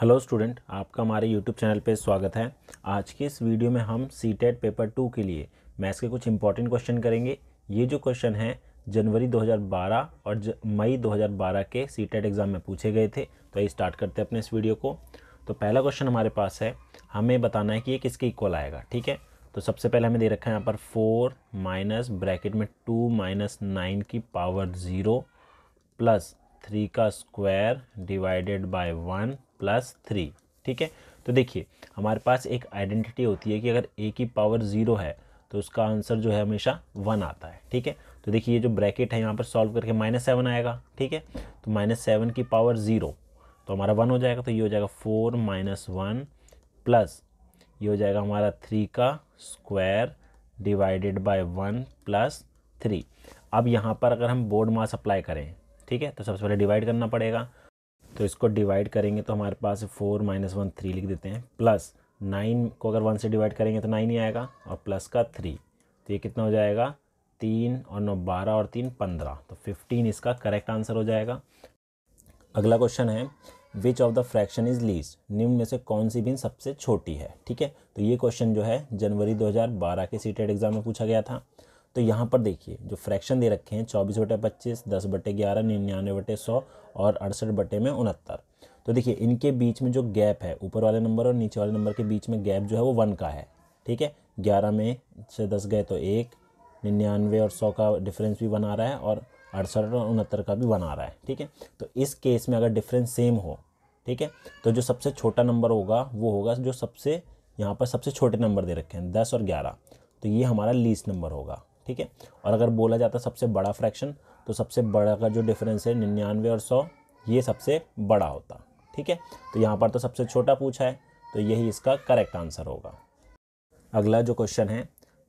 hello student आपका हमारे YouTube channel पे स्वागत है आज के इस वीडियो में हम C TET e paper two के लिए मैथ्स के कुछ इंपॉर्टेंट क्वेश्चन करेंगे ये जो क्वेश्चन है जनवरी 2012 और ज, मई 2012 के सी टेट एग्ज़ाम में पूछे गए थे तो ये स्टार्ट करते हैं अपने इस वीडियो को तो पहला क्वेश्चन हमारे पास है हमें बताना है कि ये किसके इक्वल आएगा ठीक है तो सबसे पहले हमें दे रखा है यहाँ पर फोर माइनस ब्रैकेट में टू माइनस नाइन की पावर ज़ीरो प्लस थ्री का square divided by one plus three ठीक है तो देखिए हमारे पास एक आइडेंटिटी होती है कि अगर ए की पावर ज़ीरो है तो उसका आंसर जो है हमेशा वन आता है ठीक है तो देखिए ये जो ब्रैकेट है यहाँ पर सॉल्व करके माइनस सेवन आएगा ठीक है तो माइनस सेवन की पावर ज़ीरो तो हमारा वन हो जाएगा तो ये हो जाएगा फोर माइनस वन प्लस ये हो जाएगा हमारा थ्री का square divided by one plus three अब यहाँ पर अगर हम बोर्ड मास अप्लाई करें ठीक है तो सबसे पहले डिवाइड करना पड़ेगा तो इसको डिवाइड करेंगे तो हमारे पास फोर माइनस वन थ्री लिख देते हैं प्लस नाइन को अगर वन से डिवाइड करेंगे तो नाइन ही आएगा और प्लस का थ्री तो ये कितना हो जाएगा तीन और नौ बारह और तीन पंद्रह तो फिफ्टीन इसका करेक्ट आंसर हो जाएगा अगला क्वेश्चन है which of the fraction is least निम्न में से कौन सी बिन सबसे छोटी है ठीक है तो ये क्वेश्चन जो है जनवरी 2012 के सी टेट एग्ज़ाम में पूछा गया था तो यहाँ पर देखिए जो फ्रैक्शन दे रखे हैं चौबीस बटे पच्चीस दस बटे ग्यारह निन्यानवे बटे सौ और अड़सठ बटे में उनहत्तर तो देखिए इनके बीच में जो गैप है ऊपर वाले नंबर और नीचे वाले नंबर के बीच में गैप जो है वो वन का है ठीक है ग्यारह में से दस गए तो एक निन्यानवे और सौ का डिफरेंस भी बना रहा है और अड़सठ और उनहत्तर का भी बना रहा है ठीक है तो इस केस में अगर डिफरेंस सेम हो ठीक है तो जो सबसे छोटा नंबर होगा वो होगा जो सबसे यहाँ पर सबसे छोटे नंबर दे रखे हैं दस और ग्यारह तो ये हमारा लीस्ट नंबर होगा ठीक है और अगर बोला जाता सबसे बड़ा फ्रैक्शन तो सबसे बड़ा का जो डिफरेंस है निन्यानवे और सौ ये सबसे बड़ा होता ठीक है तो यहाँ पर तो सबसे छोटा पूछा है तो यही इसका करेक्ट आंसर होगा अगला जो क्वेश्चन है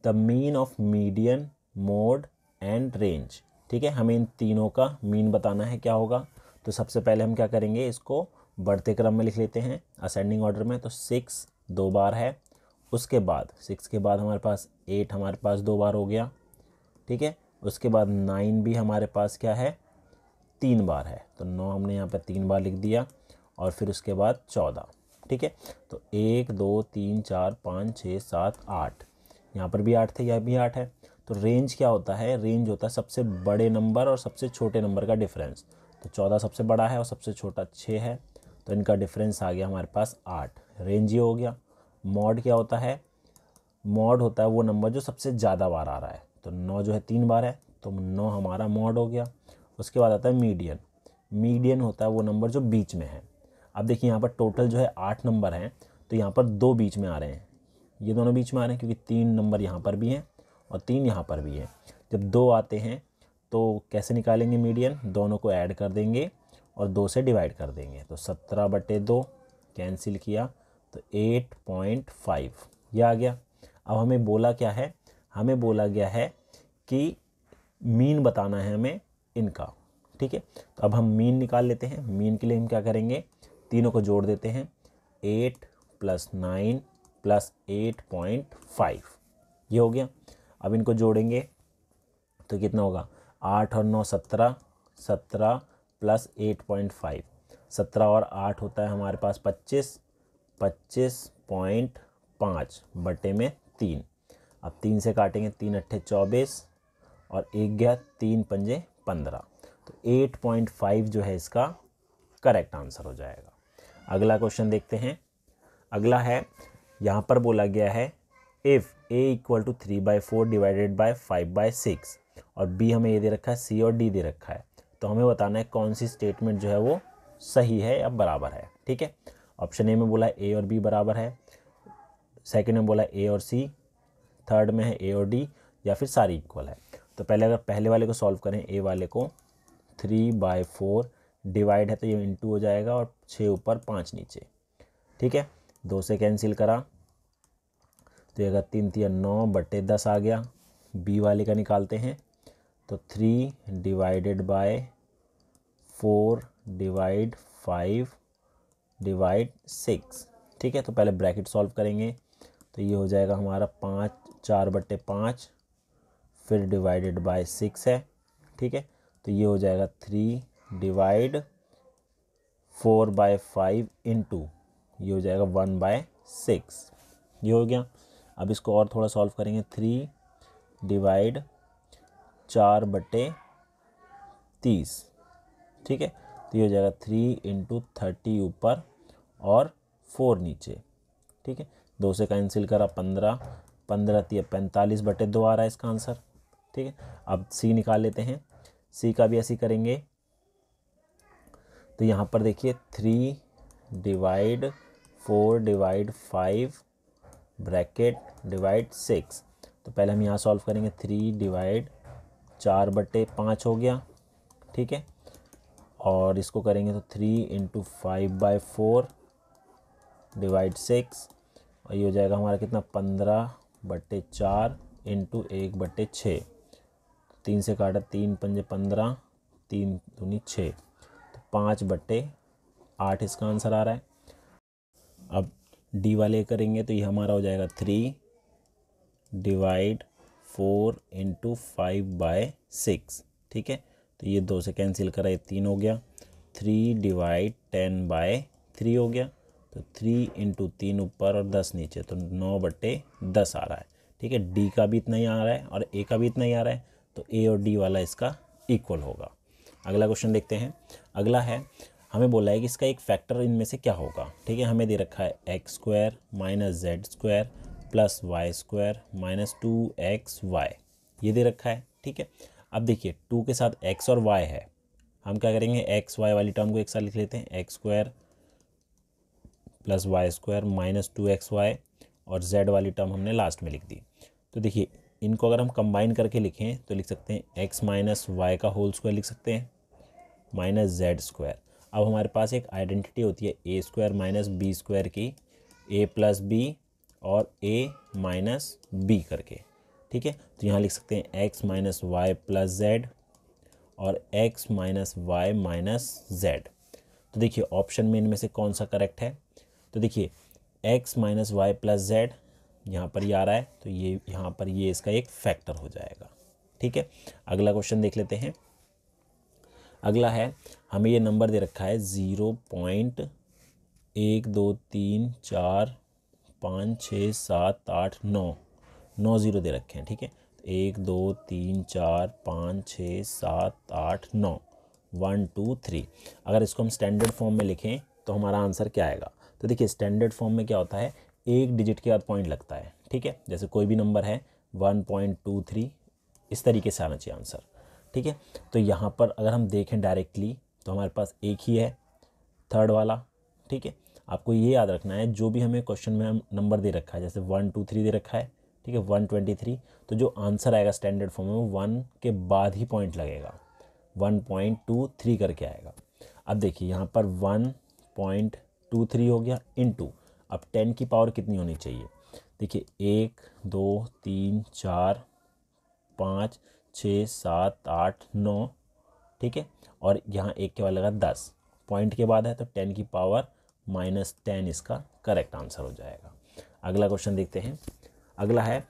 the mean of median mode and range ठीक है हमें इन तीनों का मीन बताना है क्या होगा तो सबसे पहले हम क्या करेंगे इसको बढ़ते क्रम में लिख लेते हैं असेंडिंग ऑर्डर में तो सिक्स दो बार है उसके बाद सिक्स के बाद हमारे पास एट हमारे पास दो बार हो गया ठीक है उसके बाद नाइन भी हमारे पास क्या है तीन बार है तो नौ हमने यहाँ पर तीन बार लिख दिया और फिर उसके बाद चौदह ठीक है तो एक दो तीन चार पाँच छः सात आठ यहाँ पर भी आठ थे यह भी आठ है तो रेंज क्या होता है रेंज होता है सबसे बड़े नंबर और सबसे छोटे नंबर का डिफरेंस तो चौदह सबसे बड़ा है और सबसे छोटा छः है तो इनका डिफरेंस आ गया हमारे पास आठ रेंज ये हो गया मॉड क्या होता है मॉड होता है वो नंबर जो सबसे ज़्यादा बार आ रहा है तो नौ जो है तीन बार है तो नौ हमारा मॉड हो गया उसके बाद आता है मीडियन मीडियन होता है वो नंबर जो बीच में है अब देखिए यहाँ पर टोटल जो है आठ नंबर हैं तो यहाँ पर दो बीच में आ रहे हैं ये दोनों बीच में आ रहे हैं क्योंकि तीन नंबर यहाँ पर भी हैं और तीन यहाँ पर भी हैं जब दो आते हैं तो कैसे निकालेंगे मीडियन दोनों को ऐड कर देंगे और दो से डिवाइड कर देंगे तो सत्रह बटे दो कैंसिल किया तो एट पॉइंट फाइव यह आ गया अब हमें बोला क्या है हमें बोला गया है कि मीन बताना है हमें इनका ठीक है तो अब हम मीन निकाल लेते हैं मीन के लिए हम क्या करेंगे तीनों को जोड़ देते हैं eight plus nine plus eight point five ये हो गया अब इनको जोड़ेंगे तो कितना होगा आठ और नौ सत्रह सत्रह प्लस एट पॉइंट फाइव सत्रह और आठ होता है हमारे पास पच्चीस पच्चीस पॉइंट पाँच बटे में तीन अब तीन से काटेंगे तीन अट्ठे चौबीस और एक गया तीन पंजे पंद्रह तो एट पॉइंट फाइव जो है इसका करेक्ट आंसर हो जाएगा अगला क्वेश्चन देखते हैं अगला है यहाँ पर बोला गया है if A equal to three by four divided by five by six और बी हमें ये दे रखा है सी और डी दे रखा है तो हमें बताना है कौन सी स्टेटमेंट जो है वो सही है या बराबर है ठीक है ऑप्शन ए में बोला ए और बी बराबर है सेकेंड में बोला ए और सी थर्ड में है ए और डी या फिर सारी इक्वल है तो पहले अगर पहले वाले को सॉल्व करें ए वाले को थ्री बाय फोर डिवाइड है तो ये इंटू हो जाएगा और छः ऊपर पाँच नीचे ठीक है दो से कैंसिल करा तो अगर तीन तीन नौ बटे दस आ गया बी वाले का निकालते हैं तो three divided by four divide five divide six ठीक है तो पहले ब्रैकेट सॉल्व करेंगे तो ये हो जाएगा हमारा पाँच चार बटे पाँच फिर डिवाइडेड बाय सिक्स है ठीक है तो ये हो जाएगा three divide four by five into ये हो जाएगा वन बाय सिक्स ये हो गया अब इसको और थोड़ा सॉल्व करेंगे थ्री डिवाइड चार बटे तीस ठीक है तो ये हो जाएगा थ्री इंटू थर्टी ऊपर और फोर नीचे ठीक है दो से कैंसिल करा पंद्रह पंद्रह तीय पैंतालीस बटे दो आ रहा है इसका आंसर ठीक है अब सी निकाल लेते हैं सी का भी ऐसे करेंगे तो यहाँ पर देखिए three divide four divide five bracket divide six तो पहले हम यहाँ सॉल्व करेंगे थ्री डिवाइड चार बटे पाँच हो गया ठीक है और इसको करेंगे तो three into five by four divide six और ये हो जाएगा हमारा कितना पंद्रह बट्टे चार इंटू एक बट्टे छः तीन से काटा तीन पंजे पंद्रह तीन दूनी छः तो पाँच बट्टे आठ इसका आंसर आ रहा है अब डी वाले करेंगे तो ये हमारा हो जाएगा three divide four into five by six ठीक है तो ये दो से कैंसिल करा ये तीन हो गया three divide ten by three हो गया तो थ्री इंटू तीन ऊपर और दस नीचे तो नौ बट्टे दस आ रहा है ठीक है डी का भी इतना ही आ रहा है और ए का भी इतना ही आ रहा है तो ए और डी वाला इसका इक्वल होगा अगला क्वेश्चन देखते हैं अगला है हमें बोला है कि इसका एक फैक्टर इनमें से क्या होगा ठीक है हमें दे रखा है x square minus z square plus y square minus two x y ये दे रखा है ठीक है अब देखिए टू के साथ एक्स और वाई है हम क्या करेंगे एक्स वाई वाली टर्म को एक साथ लिख लेते हैं x square plus y square minus two x y और जेड वाली टर्म हमने लास्ट में लिख दी तो देखिए इनको अगर हम कंबाइन करके लिखें तो लिख सकते हैं एक्स माइनस वाई का होल स्क्वायर लिख सकते हैं माइनस जेड स्क्वायर अब हमारे पास एक आइडेंटिटी होती है a square minus b square की ए प्लस बी और ए माइनस बी करके ठीक है तो यहाँ लिख सकते हैं x minus y plus z और x minus y minus z तो देखिए ऑप्शन में इनमें से कौन सा करेक्ट है तो देखिए x minus y plus z यहाँ पर ये आ रहा है तो ये यहाँ पर ये इसका एक फैक्टर हो जाएगा ठीक है अगला क्वेश्चन देख लेते हैं अगला है हमें ये नंबर दे रखा है ज़ीरो पॉइंट एक दो तीन चार पाँच छः सात आठ नौ नौ ज़ीरो दे रखे हैं ठीक है एक दो तीन चार पाँच छः सात आठ नौ वन टू थ्री अगर इसको हम स्टैंडर्ड फॉर्म में लिखें तो हमारा आंसर क्या आएगा तो देखिए स्टैंडर्ड फॉर्म में क्या होता है एक डिजिट के बाद पॉइंट लगता है ठीक है जैसे कोई भी नंबर है वन पॉइंट टू थ्री इस तरीके से आना चाहिए आंसर ठीक है तो यहाँ पर अगर हम देखें डायरेक्टली तो हमारे पास एक ही है थर्ड वाला ठीक है आपको ये याद रखना है जो भी हमें क्वेश्चन में हम नंबर दे रखा है जैसे वन टू थ्री दे रखा है ठीक है वन ट्वेंटी थ्री तो जो आंसर आएगा स्टैंडर्ड फॉर्म में वो वन के बाद ही पॉइंट लगेगा वन पॉइंट टू थ्री करके आएगा अब देखिए यहाँ पर वन पॉइंट टू थ्री हो गया इन टू अब टेन की पावर कितनी होनी चाहिए देखिए एक दो तीन चार पाँच छः सात आठ नौ ठीक है और यहाँ एक के बाद लगा दस पॉइंट के बाद है तो टेन की पावर माइनस टेन इसका करेक्ट आंसर हो जाएगा अगला क्वेश्चन देखते हैं अगला है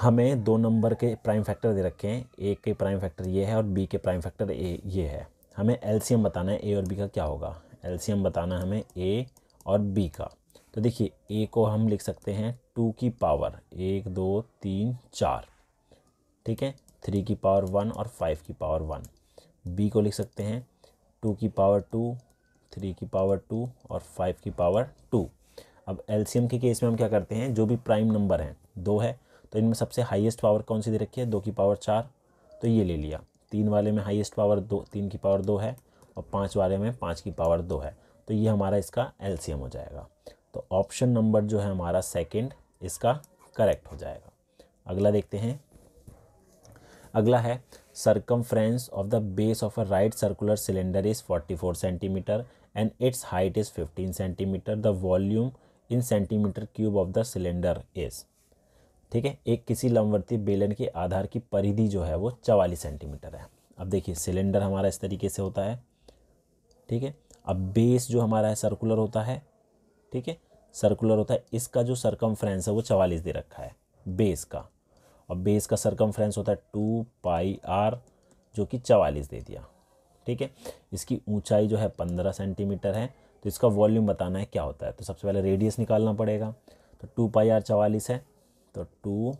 हमें दो नंबर के प्राइम फैक्टर दे रखे हैं ए के प्राइम फैक्टर ये है और बी के प्राइम फैक्टर ए ये है हमें एलसीएम बताना है ए और बी का क्या होगा एलसीएम बताना हमें ए और बी का तो देखिए ए को हम लिख सकते हैं टू की पावर एक दो तीन चार ठीक है थ्री की पावर वन और फाइव की पावर वन बी को लिख सकते हैं टू की पावर टू थ्री की पावर टू और फाइव की पावर टू अब एल्सीयम के केस में हम क्या करते हैं जो भी प्राइम नंबर हैं दो है तो इनमें सबसे हाईएस्ट पावर कौन सी दे रखी है दो की पावर चार तो ये ले लिया तीन वाले में हाईएस्ट पावर दो तीन की पावर दो है और पाँच वाले में पाँच की पावर दो है तो ये हमारा इसका एलसीएम हो जाएगा तो ऑप्शन नंबर जो है हमारा सेकेंड इसका करेक्ट हो जाएगा अगला देखते हैं अगला है circumference of the base of a right circular cylinder is 44 centimetre and its height is 15 centimetre the volume in centimetre cube of the cylinder is ठीक है एक किसी लंबवर्ती बेलन के आधार की परिधि जो है वो चवालीस सेंटीमीटर है अब देखिए सिलेंडर हमारा इस तरीके से होता है ठीक है अब बेस जो हमारा है सर्कुलर होता है ठीक है सर्कुलर होता है इसका जो सरकम है वो चवालीस दे रखा है बेस का और बेस का सरकम होता है टू पाई आर जो कि चवालीस दे दिया ठीक है इसकी ऊंचाई जो है पंद्रह सेंटीमीटर है तो इसका वॉल्यूम बताना है क्या होता है तो सबसे पहले रेडियस निकालना पड़ेगा तो टू पाई आर चवालीस है तो two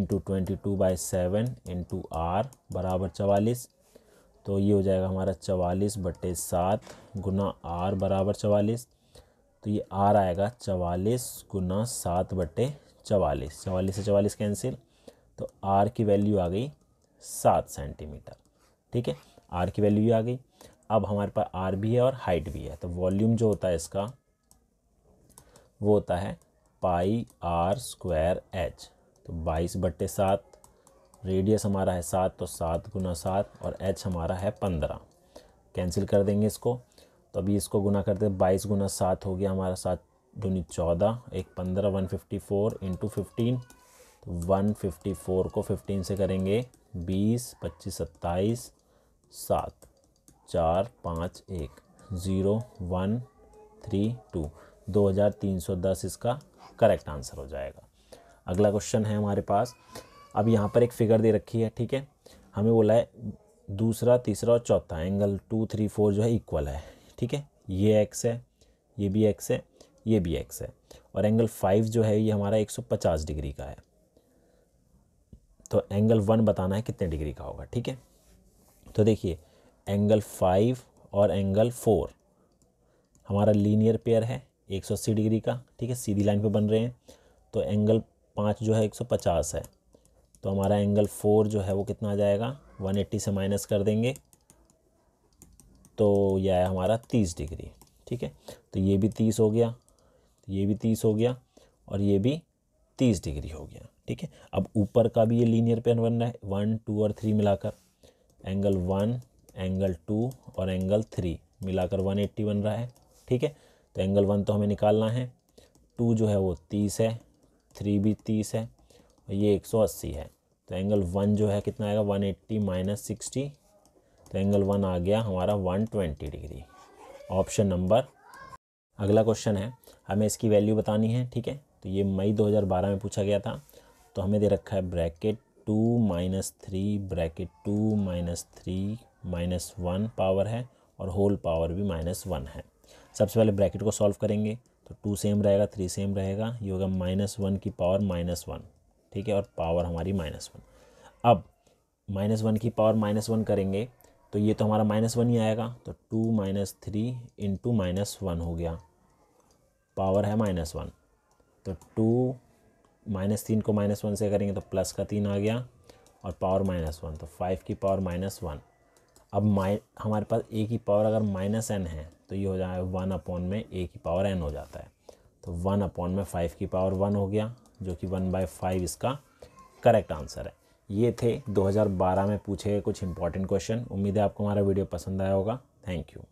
into twenty two by seven into r बराबर चवालीस तो ये हो जाएगा हमारा चवालीस बटे सात गुना आर बराबर चवालीस तो ये आर आएगा चवालीस गुना सात बटे चवालीस चवालीस से चवालीस कैंसिल तो आर की वैल्यू आ गई सात सेंटीमीटर ठीक है आर की वैल्यू आ गई अब हमारे पास आर भी है और हाइट भी है तो वॉल्यूम जो होता है इसका वो होता है पाई आर स्क्वायर एच तो बाईस बट्टे सात रेडियस हमारा है सात तो सात गुना सात और एच हमारा है पंद्रह कैंसिल कर देंगे इसको तो अभी इसको गुना करते बाईस गुना सात हो गया हमारा सात दूनी चौदह एक पंद्रह one fifty four into fifteen तो वन फिफ्टी फोर को फिफ्टीन से करेंगे बीस पच्चीस सत्ताईस सात चार पाँच एक ज़ीरो वन थ्री टू दो हज़ार तीन सौ दस इसका करेक्ट आंसर हो जाएगा अगला क्वेश्चन है हमारे पास अब यहाँ पर एक फिगर दे रखी है ठीक है हमें बोला है दूसरा तीसरा और चौथा एंगल टू थ्री फोर जो है इक्वल है ठीक है ये एक्स है ये भी एक्स है ये भी एक्स है और एंगल फाइव जो है ये हमारा एक सौ पचास डिग्री का है तो एंगल वन बताना है कितने डिग्री का होगा ठीक है तो देखिए एंगल फाइव और एंगल फोर हमारा लीनियर पेयर है एक सौ अस्सी डिग्री का ठीक है सीधी लाइन पे बन रहे हैं तो एंगल पाँच जो है एक सौ पचास है तो हमारा एंगल फोर जो है वो कितना आ जाएगा वन एट्टी से माइनस कर देंगे तो यह है हमारा तीस डिग्री ठीक है तो ये भी तीस हो गया ये भी तीस हो गया और ये भी तीस डिग्री हो गया ठीक है अब ऊपर का भी ये लीनियर पेन बन रहा है वन टू और थ्री मिलाकर एंगल वन एंगल टू और एंगल थ्री मिलाकर वन एट्टी बन रहा है ठीक है तो एंगल वन तो हमें निकालना है टू जो है वो तीस है थ्री भी तीस है ये 180 है तो एंगल वन जो है कितना आएगा 180 एट्टी माइनस सिक्सटी तो एंगल वन आ गया हमारा 120 डिग्री ऑप्शन नंबर अगला क्वेश्चन है हमें इसकी वैल्यू बतानी है ठीक है तो ये मई 2012 में पूछा गया था तो हमें दे रखा है bracket two minus three bracket two minus three minus one power है और होल पावर भी माइनस वन है सबसे पहले ब्रैकेट को सॉल्व करेंगे तो टू सेम रहेगा थ्री सेम रहेगा ये होगा माइनस वन की पावर माइनस वन ठीक है और पावर हमारी माइनस वन अब माइनस वन की पावर माइनस वन करेंगे तो ये तो हमारा माइनस वन ही आएगा तो two minus three into minus one हो गया पावर है माइनस वन तो टू माइनस तीन को माइनस वन से करेंगे तो प्लस का तीन आ गया और पावर माइनस वन तो फाइव की पावर माइनस वन अब माइ हमारे पास ए की पावर अगर माइनस एन है तो ये हो जाए वन अपॉन में ए की पावर एन हो जाता है तो वन अपॉन में फाइव की पावर वन हो गया जो कि वन बाई फाइव इसका करेक्ट आंसर है ये थे 2012 में पूछे कुछ इंपॉर्टेंट क्वेश्चन उम्मीद है आपको हमारा वीडियो पसंद आया होगा थैंक यू